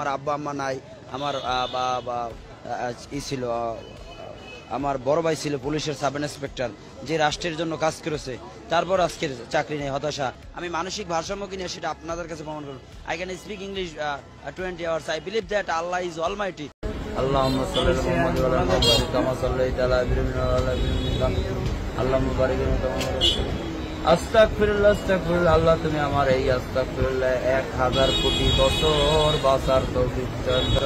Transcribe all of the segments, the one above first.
আমার আব্বা আম্মা নাই আমার ই ছিল আমার বড় ভাই ছিল পুলিশের সাব ইন্সপেক্টর যে রাষ্ট্রের জন্য কাজ করেছে তারপর আজকের চাকরি নেই হতাশা আমি মানসিক ভারসাম্য কিনে সেটা আপনাদের কাছে প্রমাণ করব I can speak English twenty hours I believe that আল্লাহ ইজ অল মাইটি اللهم আস্তাক ফিরুল আস্তাক ফিরুল আল্লাহ তুমি আমার এই আস্তাক ফিরুল এক হাজার কোটি বছর বাঁচার তৌফিক চন্দ্র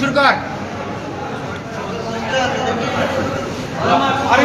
শুরু কর আরে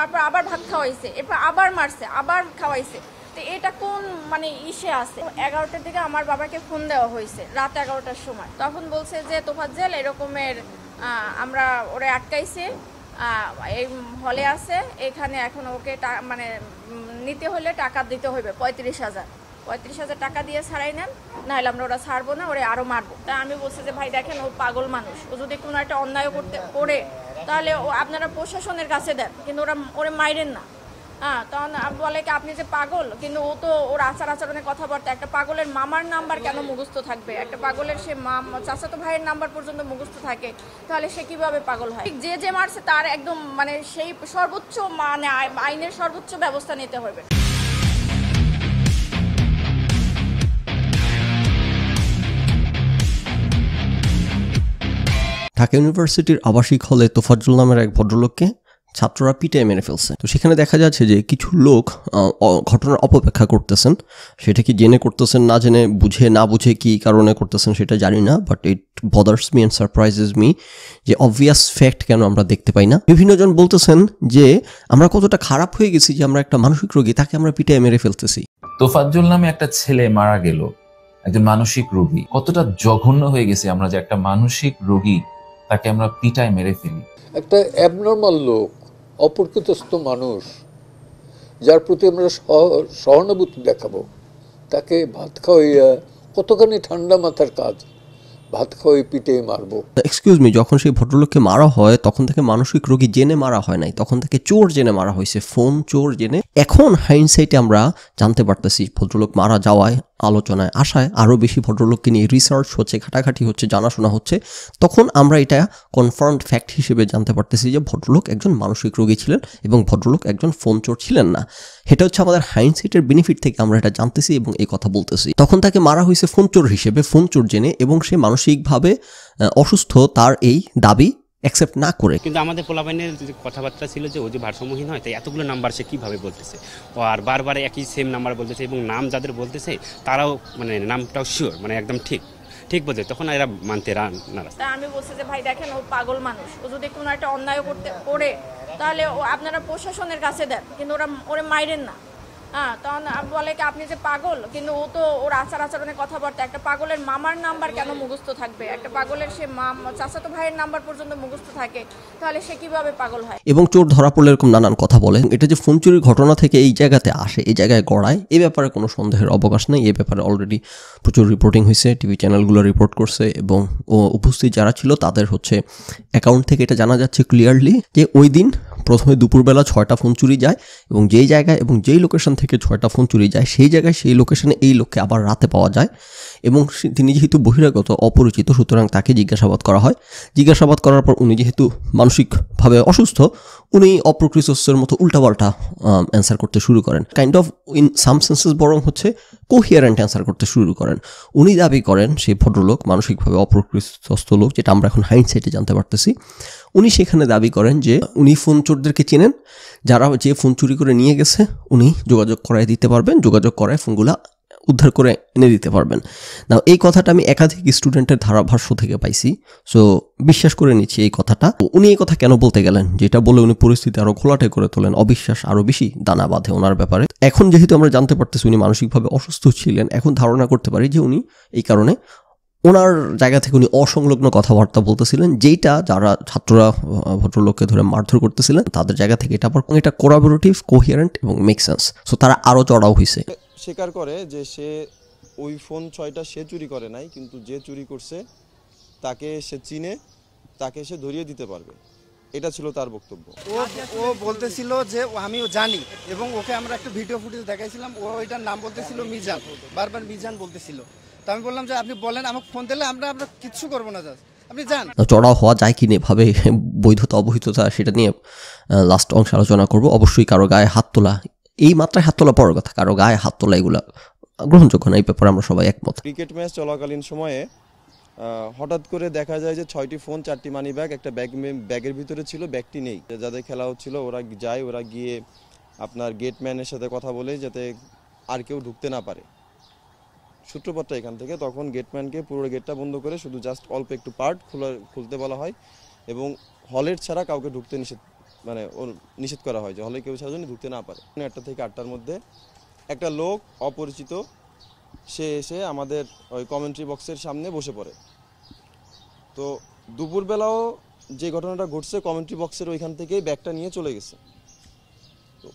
তারপর আবার ভাত খাওয়াইছে এরপর আবার মারছে আবার খাওয়াইছে তো এটা কোন মানে ইসে আছে এগারোটার দিকে আমার বাবাকে ফোন দেওয়া হয়েছে রাত এগারোটার সময় তখন বলছে যে তোফাজ্জেল এরকমের আমরা ওরে আটকাইছে এই হলে আছে এখানে এখন ওকে মানে নিতে হলে টাকা দিতে হইবে পঁয়ত্রিশ হাজার পঁয়ত্রিশ হাজার টাকা দিয়ে ছাড়াই নেন নাহলে আমরা ওরা ছাড়বো না ওরে আরও মারবো তা আমি বলছি যে ভাই দেখেন ও পাগল মানুষ ও যদি কোনো একটা অন্যায় করতে করে তাহলে ও আপনারা প্রশাসনের কাছে দেন কিন্তু ওরা ওরে মাইরেন না হ্যাঁ তখন বলে কি আপনি যে পাগল কিন্তু ও তো ওর আচার আচরণের কথাবার্তা একটা পাগলের মামার নাম্বার কেন মুখস্থ থাকবে একটা পাগলের সে মাম চাচাতো ভাইয়ের নাম্বার পর্যন্ত মুখস্থ থাকে তাহলে সে কিভাবে পাগল হয় যে যে মারছে তার একদম মানে সেই সর্বোচ্চ মানে আইনের সর্বোচ্চ ব্যবস্থা নিতে হবে ঢাকা ইউনিভার্সিটির আবাসিক হলে তোফাজুল নামের এক ভদ্রলোককে ছাত্ররা পিটিয়ে মেরে ফেলছে তো সেখানে দেখা যাচ্ছে যে কিছু লোক ঘটনার অপেক্ষা করতেছেন সেটা কি জেনে করতেছেন না জেনে বুঝে না বুঝে কি কারণে করতেছেন সেটা জানি না but it bothers me and surprises me যে অবভিয়াস ফ্যাক্ট কেন আমরা দেখতে পাই না বিভিন্ন জন বলতেছেন যে আমরা কতটা খারাপ হয়ে গেছি যে আমরা একটা মানসিক রোগী তাকে আমরা পিটিয়ে মেরে ফেলতেছি তোফাজ্জুল নামে একটা ছেলে মারা গেল একজন মানসিক রোগী কতটা জঘন্য হয়ে গেছে আমরা যে একটা মানসিক রোগী তাকে আমরা পিটায় মেরে ফেলি একটা অ্যাবনর্মাল লোক অপরকৃতস্থ মানুষ যার প্রতি আমরা সহানুভূতি দেখাবো তাকে ভাত খাওয়াইয়া কতখানি ঠান্ডা মাথার কাজ ভাত খাওয়াই পিটে মারবো এক্সকিউজ মি যখন সেই ভদ্রলোককে মারা হয় তখন তাকে মানসিক রোগী জেনে মারা হয় নাই তখন তাকে চোর জেনে মারা হয়েছে ফোন চোর জেনে এখন হাইনসাইটে আমরা জানতে পারতেছি ভদ্রলোক মারা যাওয়ায় আলোচনায় আসায় আরও বেশি ভদ্রলোককে নিয়ে রিসার্চ হচ্ছে ঘাটাঘাটি হচ্ছে জানাশোনা হচ্ছে তখন আমরা এটা কনফার্মড ফ্যাক্ট হিসেবে জানতে পারতেছি যে ভদ্রলোক একজন মানসিক রোগী ছিলেন এবং ভদ্রলোক একজন ফোন চোর ছিলেন না সেটা হচ্ছে আমাদের হাইন্ডসেটের বেনিফিট থেকে আমরা এটা জানতেছি এবং এই কথা বলতেছি তখন তাকে মারা হয়েছে ফোন চোর হিসেবে ফোন চোর জেনে এবং সে মানসিকভাবে অসুস্থ তার এই দাবি অ্যাকসেপ্ট না করে কিন্তু আমাদের পোলাবাইনের যে কথাবার্তা ছিল যে ও যে ভারসাম্যহীন হয় তাই এতগুলো নাম্বার সে কীভাবে বলতেছে ও আর বারবার একই সেম নাম্বার বলতেছে এবং নাম যাদের বলতেছে তারাও মানে নামটাও শিওর মানে একদম ঠিক ঠিক বলছে তখন এরা মানতে রান নারাজ আমি বলছি যে ভাই দেখেন ও পাগল মানুষ ও যদি কোনো একটা অন্যায় করতে করে তাহলে ও আপনারা প্রশাসনের কাছে দেন কিন্তু ওরা ওরে মাইরেন না হ্যাঁ তখন বলে কি আপনি যে পাগল কিন্তু ও তো ওর আচার কথা বলতে একটা পাগলের মামার নাম্বার কেন মুখস্থ থাকবে একটা পাগলের সে মাম চাচাতো ভাইয়ের নাম্বার পর্যন্ত মুখস্থ থাকে তাহলে সে কিভাবে পাগল হয় এবং চোর ধরা পড়লে এরকম নানান কথা বলে এটা যে ফোন চুরির ঘটনা থেকে এই জায়গাতে আসে এই জায়গায় গড়ায় এ ব্যাপারে কোনো সন্দেহের অবকাশ নেই এ ব্যাপারে অলরেডি প্রচুর রিপোর্টিং হয়েছে টিভি চ্যানেলগুলো রিপোর্ট করছে এবং উপস্থিত যারা ছিল তাদের হচ্ছে অ্যাকাউন্ট থেকে এটা জানা যাচ্ছে ক্লিয়ারলি যে ওই দিন প্রথমে দুপুরবেলা ছয়টা ফোন চুরি যায় এবং যেই জায়গায় এবং যেই লোকেশন থেকে ছয়টা ফোন চুরি যায় সেই জায়গায় সেই লোকেশনে এই লোককে আবার রাতে পাওয়া যায় এবং তিনি যেহেতু বহিরাগত অপরিচিত সুতরাং তাকে জিজ্ঞাসাবাদ করা হয় জিজ্ঞাসাবাদ করার পর উনি যেহেতু মানসিকভাবে অসুস্থ উনি অপ্রকৃতস্যের মতো উল্টাপাল্টা অ্যান্সার করতে শুরু করেন kind of in some senses বরং হচ্ছে কোহিয়ারেন্ট অ্যান্সার করতে শুরু করেন উনি দাবি করেন সেই ভদ্রলোক মানসিকভাবে অপ্রকৃতস্থ লোক যেটা আমরা এখন হাইন্ডসাইটে জানতে পারতেছি উনি সেখানে দাবি করেন যে উনি ফোন চোরদেরকে চেনেন যারা যে ফোন চুরি করে নিয়ে গেছে উনি যোগাযোগ করায় দিতে পারবেন যোগাযোগ করায় ফোনগুলো উদ্ধার করে এনে দিতে পারবেন না এই কথাটা আমি একাধিক স্টুডেন্টের ধারাভাষ্য থেকে পাইছি সো বিশ্বাস করে নিচ্ছি এই কথাটা উনি এই কথা কেন বলতে গেলেন যেটা বলে উনি পরিস্থিতি আরও খোলাটে করে তোলেন অবিশ্বাস আরও বেশি দানা বাঁধে ওনার ব্যাপারে এখন যেহেতু আমরা জানতে পারতেছি উনি মানসিকভাবে অসুস্থ ছিলেন এখন ধারণা করতে পারি যে উনি এই কারণে ওনার জায়গা থেকে উনি অসংলগ্ন কথাবার্তা বলতেছিলেন যেটা যারা ছাত্ররা ভদ্রলোককে ধরে মারধর করতেছিলেন তাদের জায়গা থেকে এটা আবার এটা কোরাবোরেটিভ কোহিয়ারেন্ট এবং মেক সেন্স সো তারা আরও চড়াও হয়েছে স্বীকার করে যে সে ওই ফোন ছয়টা সে চুরি করে নাই কিন্তু যে চুরি করছে তাকে সে চিনে তাকে সে ধরিয়ে দিতে পারবে এটা ছিল তার বক্তব্য ও ও বলতেছিল যে আমিও জানি এবং ওকে আমরা একটা ভিডিও ফুটেজ দেখাইছিলাম ও এটার নাম বলতেছিল মিজান বারবার মিজান বলতেছিল তো আমি বললাম যে আপনি বলেন আমাকে ফোন দিলে আমরা আমরা কিচ্ছু করবো না জাস্ট আপনি যান চড়া হওয়া যায় কি না ভাবে বৈধতা অবহিততা সেটা নিয়ে লাস্ট অংশ আলোচনা করব অবশ্যই কারো গায়ে হাত তোলা এই মাত্রায় হাত তোলা পড়ার কথা কারো গায়ে হাত তোলা এগুলো গ্রহণযোগ্য না এই ব্যাপারে আমরা সবাই একমত ক্রিকেট ম্যাচ চলাকালীন সময়ে হঠাৎ করে দেখা যায় যে ছয়টি ফোন চারটি মানি ব্যাগ একটা ব্যাগ ব্যাগের ভিতরে ছিল ব্যাগটি নেই যাদের খেলা হচ্ছিল ওরা যায় ওরা গিয়ে আপনার গেটম্যানের সাথে কথা বলে যাতে আর কেউ ঢুকতে না পারে সূত্রপাতটা এখান থেকে তখন গেটম্যানকে পুরো গেটটা বন্ধ করে শুধু জাস্ট অল্প একটু পার্ট খোলা খুলতে বলা হয় এবং হলের ছাড়া কাউকে ঢুকতে নিষেধ মানে ওর নিষেধ করা হয় যে হলে কেউ জন্য ঢুকতে না পারে আটটা থেকে আটটার মধ্যে একটা লোক অপরিচিত সে এসে আমাদের ওই কমেন্ট্রি বক্সের সামনে বসে পড়ে তো দুপুরবেলাও যে ঘটনাটা ঘটছে কমেন্ট্রি বক্সের ওইখান থেকেই ব্যাগটা নিয়ে চলে গেছে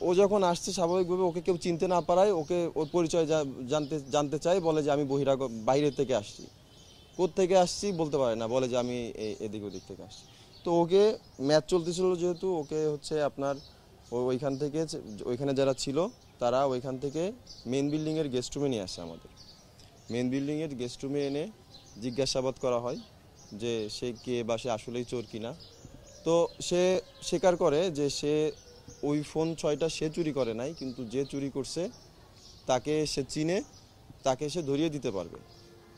ও যখন আসছে স্বাভাবিকভাবে ওকে কেউ চিনতে না পারায় ওকে ওর পরিচয় জানতে জানতে চায় বলে যে আমি বহিরাগ বাইরের থেকে আসছি থেকে আসছি বলতে পারে না বলে যে আমি এদিক ওদিক থেকে আসছি তো ওকে ম্যাচ চলতেছিল যেহেতু ওকে হচ্ছে আপনার ওইখান থেকে ওইখানে যারা ছিল তারা ওইখান থেকে মেন বিল্ডিংয়ের গেস্ট রুমে নিয়ে আসে আমাদের মেন বিল্ডিংয়ের গেস্ট রুমে এনে জিজ্ঞাসাবাদ করা হয় যে সে কে বা সে আসলেই চোর কিনা তো সে স্বীকার করে যে সে ওই ফোন ছয়টা সে চুরি করে নাই কিন্তু যে চুরি করছে তাকে সে চিনে তাকে সে ধরিয়ে দিতে পারবে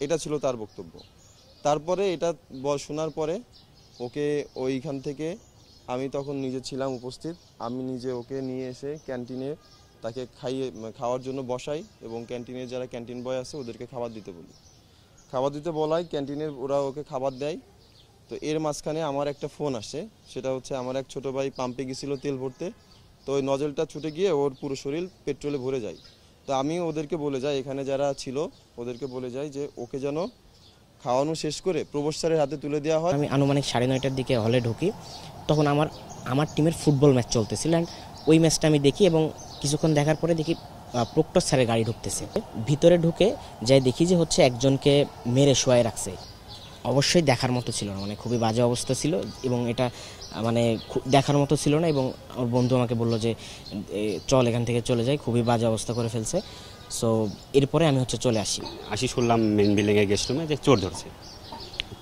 এটা ছিল তার বক্তব্য তারপরে এটা শোনার পরে ওকে ওইখান থেকে আমি তখন নিজে ছিলাম উপস্থিত আমি নিজে ওকে নিয়ে এসে ক্যান্টিনে তাকে খাইয়ে খাওয়ার জন্য বসাই এবং ক্যান্টিনে যারা ক্যান্টিন বয় আছে ওদেরকে খাবার দিতে বলি খাবার দিতে বলাই ক্যান্টিনের ওরা ওকে খাবার দেয় তো এর মাঝখানে আমার একটা ফোন আসে সেটা হচ্ছে আমার এক ছোটো ভাই পাম্পে গেছিলো তেল ভরতে তো ওই নজলটা ছুটে গিয়ে ওর পুরো শরীর পেট্রোলে ভরে যায় তো আমি ওদেরকে বলে যাই এখানে যারা ছিল ওদেরকে বলে যাই যে ওকে যেন খাওয়ানো শেষ করে প্রবোস স্যারের হাতে তুলে দেওয়া হয় আমি আনুমানিক সাড়ে নয়টার দিকে হলে ঢুকি তখন আমার আমার টিমের ফুটবল ম্যাচ চলতেছিল অ্যান্ড ওই ম্যাচটা আমি দেখি এবং কিছুক্ষণ দেখার পরে দেখি প্রক্টর স্যারের গাড়ি ঢুকতেছে ভিতরে ঢুকে যাই দেখি যে হচ্ছে একজনকে মেরে শোয়ায় রাখছে অবশ্যই দেখার মতো ছিল না মানে খুবই বাজে অবস্থা ছিল এবং এটা মানে দেখার মতো ছিল না এবং আমার বন্ধু আমাকে বললো যে চল এখান থেকে চলে যায় খুবই বাজে অবস্থা করে ফেলছে সো এরপরে আমি হচ্ছে চলে আসি আসি শুনলাম মেন বিল্ডিংয়ে গেছিলাম যে চোর ধরছে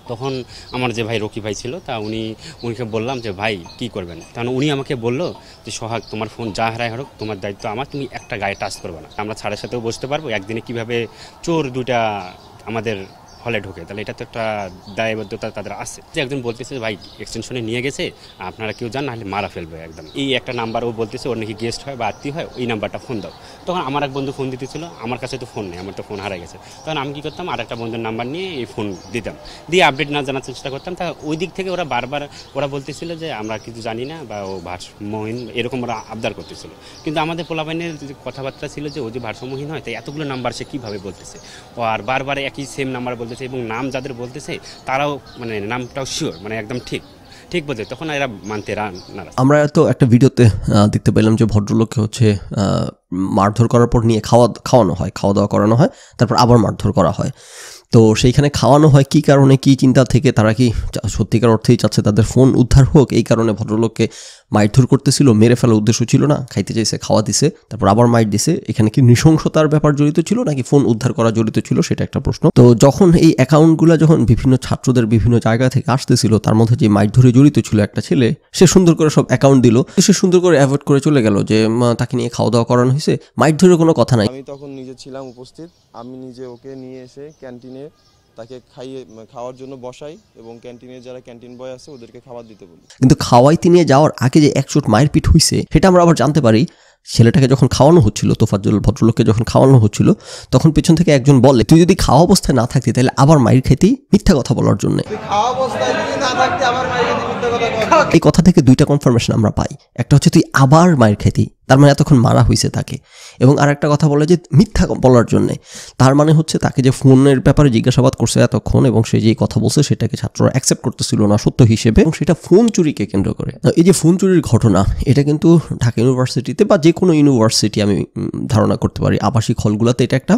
তখন আমার যে ভাই রকি ভাই ছিল তা উনি উনিকে বললাম যে ভাই কি করবেন কারণ উনি আমাকে বললো যে সোহাগ তোমার ফোন যা হারায় হারক তোমার দায়িত্ব আমার তুমি একটা গায়ে টাচ করবে না আমরা ছাড়ের সাথেও বসতে পারবো একদিনে কিভাবে চোর দুটা আমাদের হলে ঢোকে তাহলে এটা তো একটা দায়বদ্ধতা তাদের আছে যে একজন বলতেছে ভাই এক্সটেনশনে নিয়ে গেছে আপনারা কেউ যান নাহলে মারা ফেলবে একদম এই একটা নাম্বার ও বলতেছে ওর নাকি গেস্ট হয় বা আত্মীয় হয় এই নাম্বারটা ফোন দাও তখন আমার এক বন্ধু ফোন দিতেছিল আমার কাছে তো ফোন নেই আমার তো ফোন হারা গেছে তখন আমি কী করতাম আর একটা বন্ধুর নাম্বার নিয়ে এই ফোন দিতাম দিয়ে আপডেট না জানার চেষ্টা করতাম তা ওই দিক থেকে ওরা বারবার ওরা বলতেছিল যে আমরা কিছু জানি না বা ও ভারসাম্যহীন এরকম ওরা আবদার করতেছিল কিন্তু আমাদের পোলাবাইনের যে কথাবার্তা ছিল যে ও যে ভারসাম্যহীন হয় তাই এতগুলো নাম্বার সে কীভাবে বলতেছে আর বারবার একই সেম নাম্বার বলতে বলতেছে এবং নাম যাদের বলতেছে তারাও মানে নামটাও শিওর মানে একদম ঠিক ঠিক বলছে তখন এরা মানতে আমরা তো একটা ভিডিওতে দেখতে পেলাম যে ভদ্রলোককে হচ্ছে মারধর করার পর নিয়ে খাওয়া খাওয়ানো হয় খাওয়া দাওয়া করানো হয় তারপর আবার মারধর করা হয় তো সেইখানে খাওয়ানো হয় কি কারণে কি চিন্তা থেকে তারা কি সত্যিকার অর্থেই চাচ্ছে তাদের ফোন উদ্ধার হোক এই কারণে ভদ্রলোককে মারধর করতেছিল মেরে ফেলার উদ্দেশ্য ছিল না খাইতে চাইছে খাওয়া দিছে তারপর আবার মাইট দিছে এখানে কি নৃশংসতার ব্যাপার জড়িত ছিল নাকি ফোন উদ্ধার করা জড়িত ছিল সেটা একটা প্রশ্ন তো যখন এই অ্যাকাউন্টগুলো যখন বিভিন্ন ছাত্রদের বিভিন্ন জায়গা থেকে আসতেছিল তার মধ্যে যে ধরে জড়িত ছিল একটা ছেলে সে সুন্দর করে সব অ্যাকাউন্ট দিল সে সুন্দর করে অ্যাভয়েড করে চলে গেল যে তাকে নিয়ে খাওয়া দাওয়া করানো হয়েছে ধরে কোনো কথা নাই আমি তখন নিজে ছিলাম উপস্থিত আমি নিজে ওকে নিয়ে এসে ক্যান্টিনে তাকে খাইয়ে খাওয়ার জন্য বসাই এবং ক্যান্টিনে যারা ক্যান্টিন বয় আছে ওদেরকে খাবার দিতে বলি কিন্তু খাওয়াইতে নিয়ে যাওয়ার আগে যে মায়ের মারপিট হয়েছে সেটা আমরা আবার জানতে পারি ছেলেটাকে যখন খাওয়ানো হচ্ছিল তোফাজ্জল ভদ্রলোককে যখন খাওয়ানো হচ্ছিল তখন পেছন থেকে একজন বলে তুই যদি খাওয়া অবস্থায় না থাকতি তাহলে আবার মায়ের খেতেই মিথ্যা কথা বলার জন্য খাওয়া অবস্থায় যদি না থাকতি আবার মায়ের এই কথা থেকে দুইটা কনফার্মেশন আমরা পাই একটা হচ্ছে তুই আবার মায়ের খেতি তার মানে এতক্ষণ মারা হয়েছে তাকে এবং আর একটা কথা বলে যে মিথ্যা বলার জন্যে তার মানে হচ্ছে তাকে যে ফোনের ব্যাপারে জিজ্ঞাসাবাদ করছে এতক্ষণ এবং সে যে কথা বলছে সেটাকে ছাত্ররা অ্যাকসেপ্ট করতেছিল না সত্য হিসেবে এবং সেটা ফোন চুরিকে কেন্দ্র করে এই যে ফোন চুরির ঘটনা এটা কিন্তু ঢাকা ইউনিভার্সিটিতে বা যে কোনো ইউনিভার্সিটি আমি ধারণা করতে পারি আবাসিক হলগুলোতে এটা একটা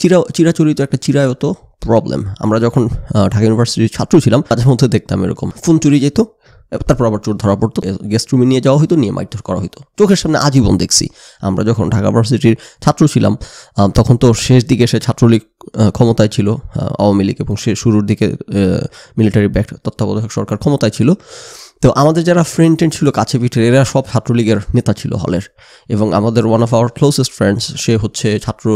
চিরা চিরাচরিত একটা চিরায়ত প্রবলেম আমরা যখন ঢাকা ইউনিভার্সিটির ছাত্র ছিলাম তাদের মধ্যে দেখতাম এরকম ফোন চুরি যেত তারপর আবার চোর ধরা পড়তো গেস্ট রুমে নিয়ে যাওয়া হতো নিয়ে মারধর করা হতো চোখের সামনে আজীবন দেখছি আমরা যখন ঢাকা ইউনিভার্সিটির ছাত্র ছিলাম তখন তো শেষ দিকে সে ছাত্রলীগ ক্ষমতায় ছিল আওয়ামী লীগ এবং সে শুরুর দিকে মিলিটারি ব্যাক তত্ত্বাবধায়ক সরকার ক্ষমতায় ছিল তো আমাদের যারা ফ্রেন্ড ট্রেন্ড ছিল কাছে পিঠে এরা সব ছাত্রলীগের নেতা ছিল হলের এবং আমাদের one of our closest friends সে হচ্ছে ছাত্র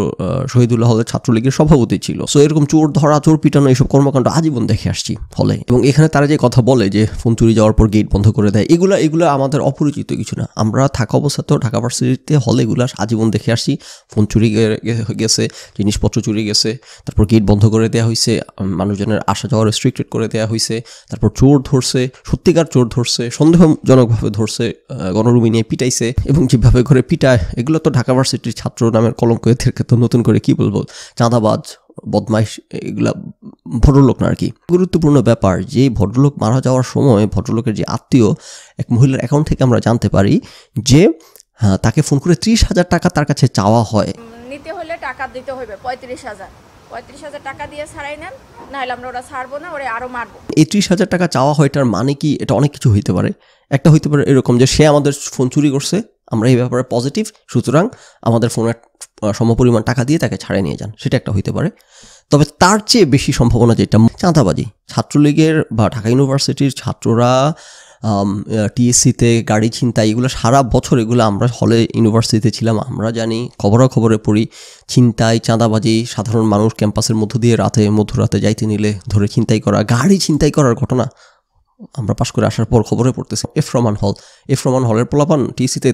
শহীদুল্লাহ হলের ছাত্রলীগের সভাপতি ছিল সো এরকম চোর ধরা চোর পিটানো এইসব কর্মকাণ্ড আজীবন দেখে আসছি হলে এবং এখানে তারা যে কথা বলে যে ফোন চুরি যাওয়ার পর গেট বন্ধ করে দেয় এগুলো এগুলো আমাদের অপরিচিত কিছু না আমরা থাকা অবস্থাতেও ঢাকা ভার্সিটিতে হলে এগুলো আজীবন দেখে আসছি ফোন চুরি গেছে জিনিসপত্র চুরি গেছে তারপর গেট বন্ধ করে দেওয়া হয়েছে মানুষজনের আসা যাওয়া রেস্ট্রিক্টেড করে দেওয়া হয়েছে তারপর চোর ধরছে সত্যিকার চোর ধরছে সন্দেহজনকভাবে ধরছে গণরুমি নিয়ে পিটাইছে এবং যেভাবে ঘরে পিটায় এগুলো তো ঢাকা ভার্সিটির ছাত্র নামের কলঙ্ক এদেরকে তো নতুন করে কি বলবো চাঁদাবাজ বদমাইশ এগুলা ভদ্রলোক না আর কি গুরুত্বপূর্ণ ব্যাপার যে ভদ্রলোক মারা যাওয়ার সময় ভদ্রলোকের যে আত্মীয় এক মহিলার অ্যাকাউন্ট থেকে আমরা জানতে পারি যে হ্যাঁ, তাকে ফোন করে ত্রিশ হাজার টাকা তার কাছে চাওয়া হয় নিতে হলে টাকা দিতে হবে পঁয়ত্রিশ হাজার পঁয়ত্রিশ হাজার টাকা দিয়ে ছাড়াই নেন নাহলে আমরা ওরা ছাড়বো না ওরা আরও মারবো এই ত্রিশ হাজার টাকা চাওয়া হয় মানে কি এটা অনেক কিছু হইতে পারে একটা হইতে পারে এরকম যে সে আমাদের ফোন চুরি করছে আমরা এই ব্যাপারে পজিটিভ সুতরাং আমাদের ফোনের সমপরিমাণ টাকা দিয়ে তাকে ছাড়াই নিয়ে যান সেটা একটা হইতে পারে তবে তার চেয়ে বেশি সম্ভাবনা যেটা চাঁদাবাজি ছাত্রলীগের বা ঢাকা ইউনিভার্সিটির ছাত্ররা টিএসসিতে গাড়ি ছিনতাই এগুলো সারা বছর এগুলো আমরা হলে ইউনিভার্সিটিতে ছিলাম আমরা জানি খবরা খবরে পড়ি ছিনতাই চাঁদাবাজি সাধারণ মানুষ ক্যাম্পাসের মধ্য দিয়ে রাতে মধ্যরাতে যাইতে নিলে ধরে ছিনতাই করা গাড়ি ছিনতাই করার ঘটনা আমরা পাশ করে আসার পর খবরে পড়তেছি এফ রহমান হল এফ রহমান হলের পোলাপান টিএসিতে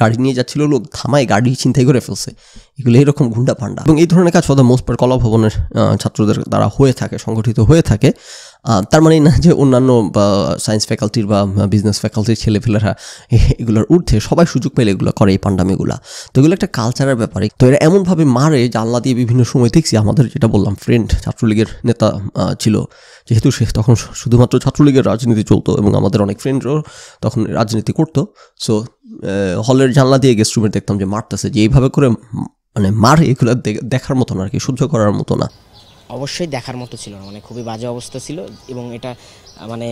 গাড়ি নিয়ে যাচ্ছিল লোক থামায় গাড়ি ছিনতাই করে ফেলছে এগুলো এইরকম গুন্ডা পান্ডা এবং এই ধরনের কাজ ফর মোস্ট কলা ভবনের ছাত্রদের দ্বারা হয়ে থাকে সংগঠিত হয়ে থাকে তার মানে না যে অন্যান্য সায়েন্স ফ্যাকাল্টির বা বিজনেস ফ্যাকাল্টির ছেলেপেলেরা এগুলোর ঊর্ধ্বে সবাই সুযোগ পেলে এগুলো করে এই পান্ডামিগুলো তো এগুলো একটা কালচারের ব্যাপারে তো এরা এমনভাবে মারে জানলা দিয়ে বিভিন্ন সময় দেখছি আমাদের যেটা বললাম ফ্রেন্ড ছাত্রলীগের নেতা ছিল যেহেতু সে তখন শুধুমাত্র ছাত্রলীগের রাজনীতি চলতো এবং আমাদের অনেক ফ্রেন্ডরাও তখন রাজনীতি করতো সো হলের জানলা দিয়ে গেস্ট রুমে দেখতাম যে মারতেছে যে এইভাবে করে মানে মার এগুলো দেখার মতো না আর কি সহ্য করার মতো না অবশ্যই দেখার মতো ছিল না মানে খুবই বাজে অবস্থা ছিল এবং এটা মানে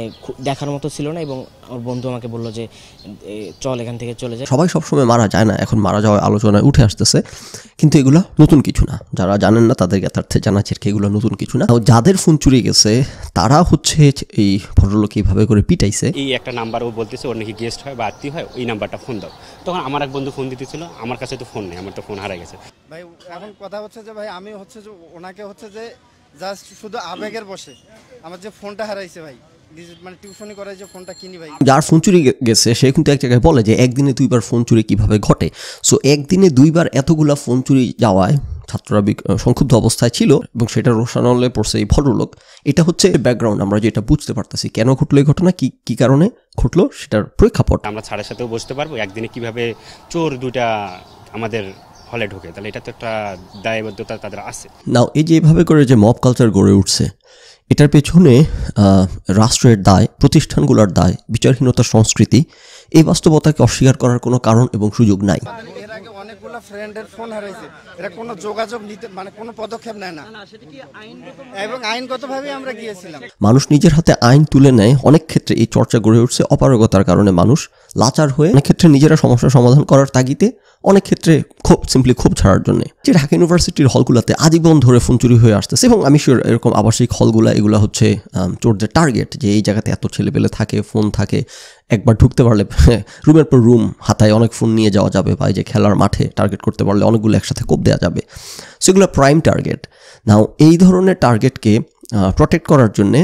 দেখার মতো ছিল না এবং আমার বন্ধু আমাকে বললো যে চল এখান থেকে চলে যায় সবাই সবসময় মারা যায় না এখন মারা যাওয়ার আলোচনায় উঠে আসতেছে কিন্তু এগুলো নতুন কিছু না যারা জানেন না তাদের জ্ঞাতার্থে জানাচ্ছে কি এগুলো নতুন কিছু না যাদের ফোন চুরি গেছে তারা হচ্ছে এই ভদ্রলোক এইভাবে করে পিটাইছে এই একটা নাম্বার ও বলতেছে ওর নাকি গেস্ট হয় বা আত্মীয় হয় ওই নাম্বারটা ফোন দাও তখন আমার এক বন্ধু ফোন দিতেছিল আমার কাছে তো ফোন নেই আমার তো ফোন হারা গেছে ভাই এখন কথা হচ্ছে যে ভাই আমি হচ্ছে যে ওনাকে হচ্ছে যে জাস্ট শুধু আবেগের বসে আমার যে ফোনটা হারাইছে ভাই মানে টিউশনি করে যে ফোনটা কিনি ভাই যার ফোন চুরি গেছে সে কিন্তু এক জায়গায় বলে যে একদিনে দুইবার ফোন চুরি কিভাবে ঘটে সো একদিনে দুইবার এতগুলা ফোন চুরি যাওয়ায় ছাত্ররা সংক্ষুব্ধ অবস্থায় ছিল এবং সেটা রোশানলে পড়ছে এই ভদ্রলোক এটা হচ্ছে ব্যাকগ্রাউন্ড আমরা যেটা বুঝতে পারতেছি কেন ঘটলো এই ঘটনা কি কি কারণে ঘটলো সেটার প্রেক্ষাপট আমরা ছাড়ের সাথেও বুঝতে পারবো একদিনে কিভাবে চোর দুটা আমাদের হলে ঢোকে তাহলে এটা তো একটা দায়বদ্ধতা তাদের আছে না এই যে এভাবে করে যে মব কালচার গড়ে উঠছে এটার পেছনে রাষ্ট্রের দায় প্রতিষ্ঠানগুলোর দায় বিচারহীনতার সংস্কৃতি এই বাস্তবতাকে অস্বীকার করার কোনো কারণ এবং সুযোগ নাই ফ্রেন্ডের ফোন হারাইছে এটা কোনো যোগাযোগ নিতে মানে কোনো পদক্ষেপ নেয় না এবং আইনগতভাবে আমরা গিয়েছিলাম মানুষ নিজের হাতে আইন তুলে নেয় অনেক ক্ষেত্রে এই চর্চা গড়ে উঠছে অপারগতার কারণে মানুষ লাচার হয়ে অনেক ক্ষেত্রে নিজেরা সমস্যা সমাধান করার তাগিতে অনেক ক্ষেত্রে খুব সিম্পলি খুব ছাড়ার জন্য যে ঢাকা ইউনিভার্সিটির হলগুলোতে আজীবন ধরে ফোন চুরি হয়ে আসতেছে এবং আমি শিওর এরকম আবাসিক হলগুলো এগুলো হচ্ছে চোরদের টার্গেট যে এই জায়গাতে এত ছেলেপেলে থাকে ফোন থাকে একবার ঢুকতে পারলে রুমের পর রুম হাতায় অনেক ফোন নিয়ে যাওয়া যাবে বা এই যে খেলার মাঠে টার্গেট করতে পারলে অনেকগুলো একসাথে কোপ দেওয়া যাবে সেগুলো প্রাইম টার্গেট নাও এই ধরনের টার্গেটকে প্রোটেক্ট করার জন্যে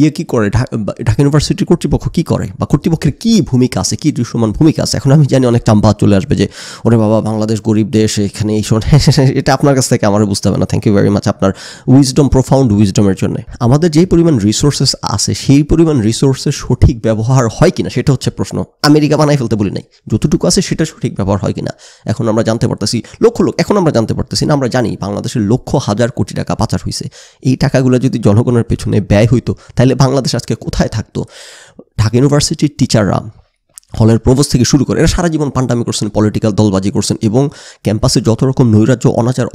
ইয়ে কী করে ঢাকা ইউনিভার্সিটির কর্তৃপক্ষ কী করে বা কর্তৃপক্ষের কী ভূমিকা আছে কী দৃশ্যমান ভূমিকা আছে এখন আমি জানি অনেক টাম্পা চলে আসবে যে ওরে বাবা বাংলাদেশ গরিব দেশ এখানে এই সময় এটা আপনার কাছ থেকে আমার বুঝতে হবে না থ্যাংক ইউ ভেরি মাচ আপনার উইজডম প্রফাউন্ড উইজডমের জন্য আমাদের যেই পরিমাণ রিসোর্সেস আছে সেই পরিমাণ রিসোর্সের সঠিক ব্যবহার হয় কিনা সেটা হচ্ছে প্রশ্ন আমেরিকা বানাই ফেলতে বলি নাই যতটুকু আছে সেটা সঠিক ব্যবহার হয় কিনা এখন আমরা জানতে পারতেছি লক্ষ লোক এখন আমরা জানতে পারতেছি না আমরা জানি বাংলাদেশের লক্ষ হাজার কোটি টাকা পাচার হয়েছে এই টাকাগুলো যদি জনগণের পেছনে ব্যয় হইতো তাহলে বাংলাদেশ আজকে কোথায় থাকতো ঢাকা ইউনিভার্সিটির টিচাররা হলের প্রবোস থেকে শুরু করে এরা সারা জীবন পান্ডামি করছেন পলিটিক্যাল দলবাজি করছেন এবং ক্যাম্পাসে যত রকম নৈরাজ্য অনাচার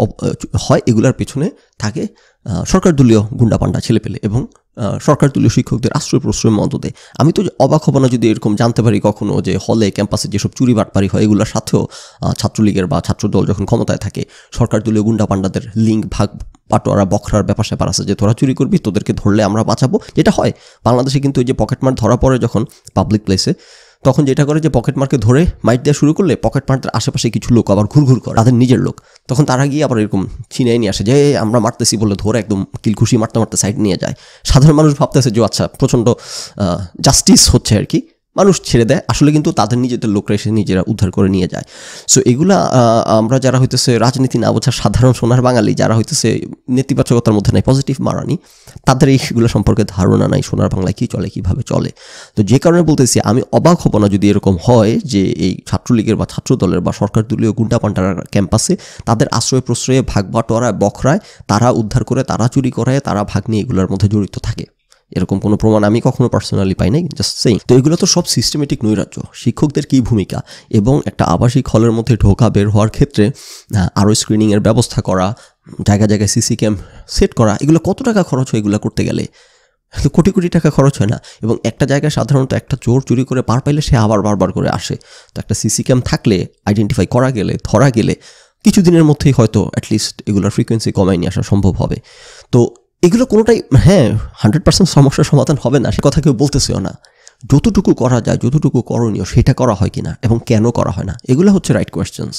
হয় এগুলার পেছনে থাকে সরকার দলীয় গুন্ডা পান্ডা ছেলেপেলে এবং সরকার তুল্য শিক্ষকদের আশ্রয় প্রশ্রয় মন্ত দেয় আমি তো অবাক হব না যদি এরকম জানতে পারি কখনো যে হলে ক্যাম্পাসে যেসব চুরি বাটপারি হয় এগুলোর সাথেও ছাত্রলীগের বা ছাত্রদল যখন ক্ষমতায় থাকে সরকার তুলে গুন্ডা পান্ডাদের লিঙ্ক ভাগ পাটোয়ারা বখরার ব্যাপার স্যাপার আছে যে তোরা চুরি করবি তোদেরকে ধরলে আমরা বাঁচাবো যেটা হয় বাংলাদেশে কিন্তু ওই যে পকেটমার ধরা পড়ে যখন পাবলিক প্লেসে তখন যেটা করে যে পকেট মারকে ধরে মাইট দেওয়া শুরু করলে পকেট মারদের আশেপাশে কিছু লোক আবার ঘুরঘুর করে তাদের নিজের লোক তখন তারা গিয়ে আবার এরকম ছিনিয়ে নিয়ে আসে যে আমরা মারতেছি বলে ধরে একদম কিলখুশি মারতে মারতে সাইড নিয়ে যায় সাধারণ মানুষ ভাবতেছে যে আচ্ছা প্রচণ্ড জাস্টিস হচ্ছে আর কি মানুষ ছেড়ে দেয় আসলে কিন্তু তাদের নিজেদের লোকরা এসে নিজেরা উদ্ধার করে নিয়ে যায় সো এগুলা আমরা যারা হইতেছে রাজনীতি না বোঝা সাধারণ সোনার বাঙালি যারা হইতেছে নেতিবাচকতার মধ্যে নাই পজিটিভ মারানি তাদের এইগুলো সম্পর্কে ধারণা নাই সোনার বাংলায় কী চলে কীভাবে চলে তো যে কারণে বলতেছি আমি অবাক হব না যদি এরকম হয় যে এই ছাত্রলীগের বা ছাত্র দলের বা সরকার দলীয় গুন্ডা ক্যাম্পাসে তাদের আশ্রয় প্রশ্রয়ে ভাগ বাটোয়ারায় বখরায় তারা উদ্ধার করে তারা চুরি করে তারা ভাগ নিয়ে এগুলোর মধ্যে জড়িত থাকে এরকম কোনো প্রমাণ আমি কখনো পার্সোনালি পাই নাই জাস্ট সেই তো এগুলো তো সব সিস্টেমেটিক নৈরাজ্য শিক্ষকদের কী ভূমিকা এবং একটা আবাসিক হলের মধ্যে ঢোকা বের হওয়ার ক্ষেত্রে আরও স্ক্রিনিংয়ের ব্যবস্থা করা জায়গায় জায়গায় সিসি ক্যাম সেট করা এগুলো কত টাকা খরচ হয় এগুলো করতে গেলে তো কোটি কোটি টাকা খরচ হয় না এবং একটা জায়গায় সাধারণত একটা চোর চুরি করে পার পাইলে সে আবার বারবার করে আসে তো একটা সিসি ক্যাম থাকলে আইডেন্টিফাই করা গেলে ধরা গেলে কিছুদিনের মধ্যেই হয়তো অ্যাটলিস্ট এগুলোর ফ্রিকোয়েন্সি কমায় নিয়ে আসা সম্ভব হবে তো এগুলো কোনোটাই হ্যাঁ হান্ড্রেড পার্সেন্ট সমস্যার সমাধান হবে না সে কথা কেউ বলতেছেও না যতটুকু করা যায় যতটুকু করণীয় সেটা করা হয় কিনা এবং কেন করা হয় না এগুলো হচ্ছে রাইট কোয়েশ্চেন্স